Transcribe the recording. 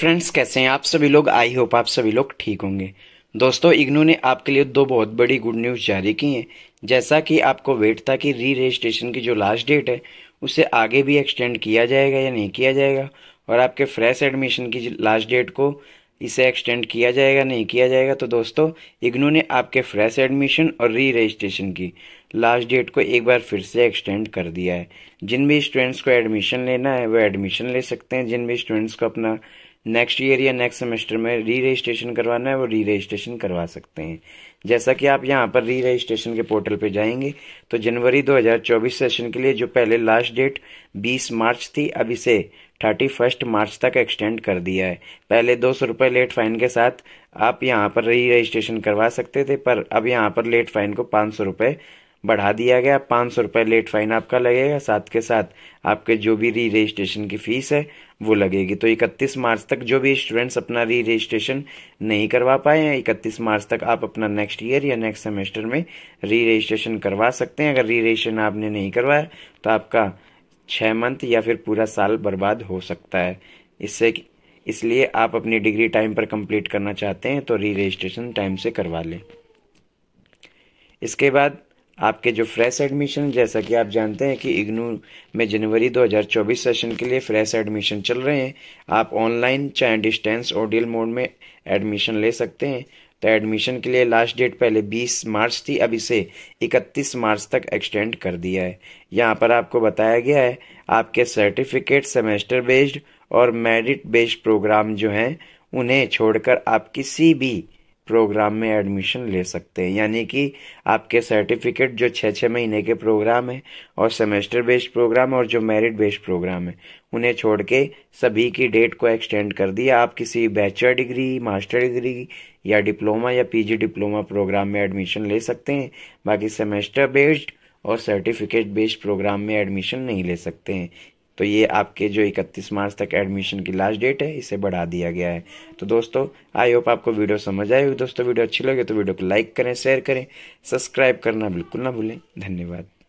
friends कैसे हैं आप सभी लोग आई होप आप सभी लोग ठीक होंगे दोस्तों इग्नू ने आपके लिए दो बहुत बड़ी गुड न्यूज़ जारी की है जैसा कि आपको वेट था कि री रजिस्ट्रेशन की जो लास्ट डेट है उसे आगे भी एक्सटेंड किया जाएगा या नहीं किया जाएगा और आपके फ्रेश एडमिशन की लास्ट डेट को इसे एक्सटेंड किया जाएगा नहीं किया जाएगा तो दोस्तों इग्नू ने आपके फ्रेश एडमिशन और री रजिस्ट्रेशन की लास्ट डेट को एक बार फिर से एक्सटेंड कर दिया है जिन भी स्टूडेंट्स को एडमिशन लेना है वह एडमिशन ले सकते हैं जिन भी स्टूडेंट्स को अपना नेक्स्ट ईयर या नेक्स्ट सेमेस्टर में री रजिस्ट्रेशन करवाना है वो री रजिस्ट्रेशन करवा सकते हैं जैसा कि आप यहाँ पर री रजिस्ट्रेशन के पोर्टल पे जाएंगे तो जनवरी 2024 सेशन के लिए जो पहले लास्ट डेट 20 मार्च थी अब इसे 31 मार्च तक एक्सटेंड कर दिया है पहले दो सौ रुपये लेट फाइन के साथ आप यहाँ पर री रजिस्ट्रेशन करवा सकते थे पर अब यहाँ पर लेट फाइन को पाँच सौ रुपये बढ़ा दिया गया पाँच सौ रुपये लेट फाइन आपका लगेगा साथ के साथ आपके जो भी री रजिस्ट्रेशन की फ़ीस है वो लगेगी तो इकतीस मार्च तक जो भी स्टूडेंट्स अपना री रजिस्ट्रेशन नहीं करवा पाए हैं इकतीस मार्च तक आप अपना नेक्स्ट ईयर या नेक्स्ट सेमेस्टर में री रजिस्ट्रेशन करवा सकते हैं अगर री रजिस्ट्रेशन आपने नहीं करवाया तो आपका छः मंथ या फिर पूरा साल बर्बाद हो सकता है इससे इसलिए आप अपनी डिग्री टाइम पर कंप्लीट करना चाहते हैं तो री रजिस्ट्रेशन टाइम से करवा लें इसके बाद आपके जो फ्रेश एडमिशन जैसा कि आप जानते हैं कि इग्नू में जनवरी 2024 सेशन के लिए फ्रेश एडमिशन चल रहे हैं आप ऑनलाइन चाहे डिस्टेंस ओडियल मोड में एडमिशन ले सकते हैं तो एडमिशन के लिए लास्ट डेट पहले 20 मार्च थी अब इसे 31 मार्च तक एक्सटेंड कर दिया है यहाँ पर आपको बताया गया है आपके सर्टिफिकेट सेमेस्टर बेस्ड और मेरिट बेस्ड प्रोग्राम जो हैं उन्हें छोड़कर आप किसी भी प्रोग्राम में एडमिशन ले सकते हैं यानी कि आपके सर्टिफिकेट जो छः छः महीने के प्रोग्राम है और सेमेस्टर बेस्ड प्रोग्राम और जो मेरिट बेस्ड प्रोग्राम है उन्हें छोड़ के सभी की डेट को एक्सटेंड कर दिया आप किसी बैचलर डिग्री मास्टर डिग्री या डिप्लोमा या पीजी डिप्लोमा प्रोग्राम में एडमिशन ले सकते हैं बाकी सेमेस्टर बेस्ड और सर्टिफिकेट बेस्ड प्रोग्राम में एडमिशन नहीं ले सकते हैं तो ये आपके जो 31 मार्च तक एडमिशन की लास्ट डेट है इसे बढ़ा दिया गया है तो दोस्तों आई होप आपको वीडियो समझ आए होगी दोस्तों वीडियो अच्छी लगे तो वीडियो को लाइक करें शेयर करें सब्सक्राइब करना बिल्कुल ना भूलें धन्यवाद